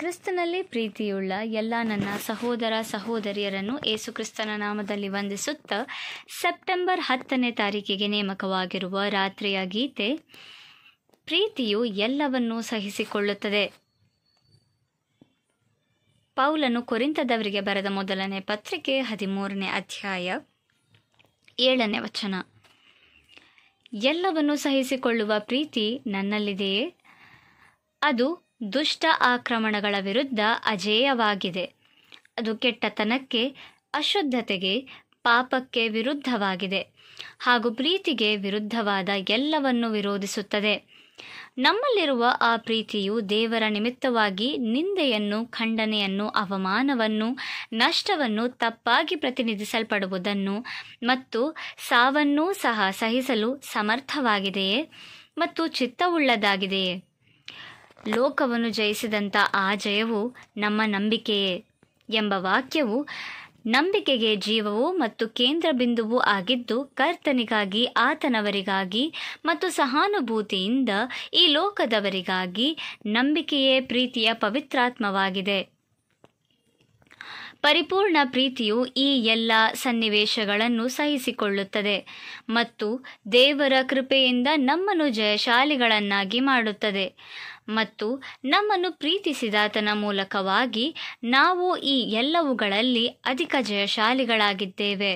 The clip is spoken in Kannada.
ಕ್ರಿಸ್ತನಲ್ಲಿ ಪ್ರೀತಿಯುಳ್ಳ ಎಲ್ಲ ನನ್ನ ಸಹೋದರ ಸಹೋದರಿಯರನ್ನು ಏಸು ಕ್ರಿಸ್ತನ ನಾಮದಲ್ಲಿ ವಂದಿಸುತ್ತ ಸೆಪ್ಟೆಂಬರ್ ಹತ್ತನೇ ತಾರೀಕಿಗೆ ನೇಮಕವಾಗಿರುವ ರಾತ್ರಿಯ ಗೀತೆ ಪ್ರೀತಿಯು ಎಲ್ಲವನ್ನೂ ಸಹಿಸಿಕೊಳ್ಳುತ್ತದೆ ಪೌಲನು ಕೊರಿಂತದವರಿಗೆ ಬರೆದ ಮೊದಲನೇ ಪತ್ರಿಕೆ ಹದಿಮೂರನೇ ಅಧ್ಯಾಯ ಏಳನೇ ವಚನ ಎಲ್ಲವನ್ನು ಸಹಿಸಿಕೊಳ್ಳುವ ಪ್ರೀತಿ ನನ್ನಲ್ಲಿದೆಯೇ ಅದು ದುಷ್ಟ ಆಕ್ರಮಣಗಳ ವಿರುದ್ಧ ಅಜೇಯವಾಗಿದೆ ಅದು ಕೆಟ್ಟತನಕ್ಕೆ ಅಶುದ್ಧತೆಗೆ ಪಾಪಕ್ಕೆ ವಿರುದ್ಧವಾಗಿದೆ ಹಾಗೂ ಪ್ರೀತಿಗೆ ವಿರುದ್ಧವಾದ ಎಲ್ಲವನ್ನು ವಿರೋಧಿಸುತ್ತದೆ ನಮ್ಮಲ್ಲಿರುವ ಆ ಪ್ರೀತಿಯು ದೇವರ ನಿಮಿತ್ತವಾಗಿ ನಿಂದೆಯನ್ನು ಖಂಡನೆಯನ್ನು ಅವಮಾನವನ್ನು ನಷ್ಟವನ್ನು ತಪ್ಪಾಗಿ ಪ್ರತಿನಿಧಿಸಲ್ಪಡುವುದನ್ನು ಮತ್ತು ಸಾವನ್ನೂ ಸಹ ಸಹಿಸಲು ಸಮರ್ಥವಾಗಿದೆಯೇ ಮತ್ತು ಚಿತ್ತವುಳ್ಳದಾಗಿದೆಯೇ ಲೋಕವನ್ನು ಜಯಿಸಿದಂಥ ಆ ಜಯವು ನಮ್ಮ ನಂಬಿಕೆಯೇ ಎಂಬ ವಾಕ್ಯವು ನಂಬಿಕೆಗೆ ಜೀವವು ಮತ್ತು ಕೇಂದ್ರ ಬಿಂದುವು ಆಗಿದ್ದು ಕರ್ತನಿಗಾಗಿ ಆತನವರಿಗಾಗಿ ಮತ್ತು ಸಹಾನುಭೂತಿಯಿಂದ ಈ ಲೋಕದವರಿಗಾಗಿ ನಂಬಿಕೆಯೇ ಪ್ರೀತಿಯ ಪವಿತ್ರಾತ್ಮವಾಗಿದೆ ಪರಿಪೂರ್ಣ ಪ್ರೀತಿಯು ಈ ಎಲ್ಲ ಸನ್ನಿವೇಶಗಳನ್ನು ಸಹಿಸಿಕೊಳ್ಳುತ್ತದೆ ಮತ್ತು ದೇವರ ಕೃಪೆಯಿಂದ ನಮ್ಮನ್ನು ಜಯಶಾಲಿಗಳನ್ನಾಗಿ ಮಾಡುತ್ತದೆ ಮತ್ತು ನಮ್ಮನ್ನು ಪ್ರೀತಿಸಿದಾತನ ಮೂಲಕವಾಗಿ ನಾವು ಈ ಎಲ್ಲವುಗಳಲ್ಲಿ ಅಧಿಕ ಜಯಶಾಲಿಗಳಾಗಿದ್ದೇವೆ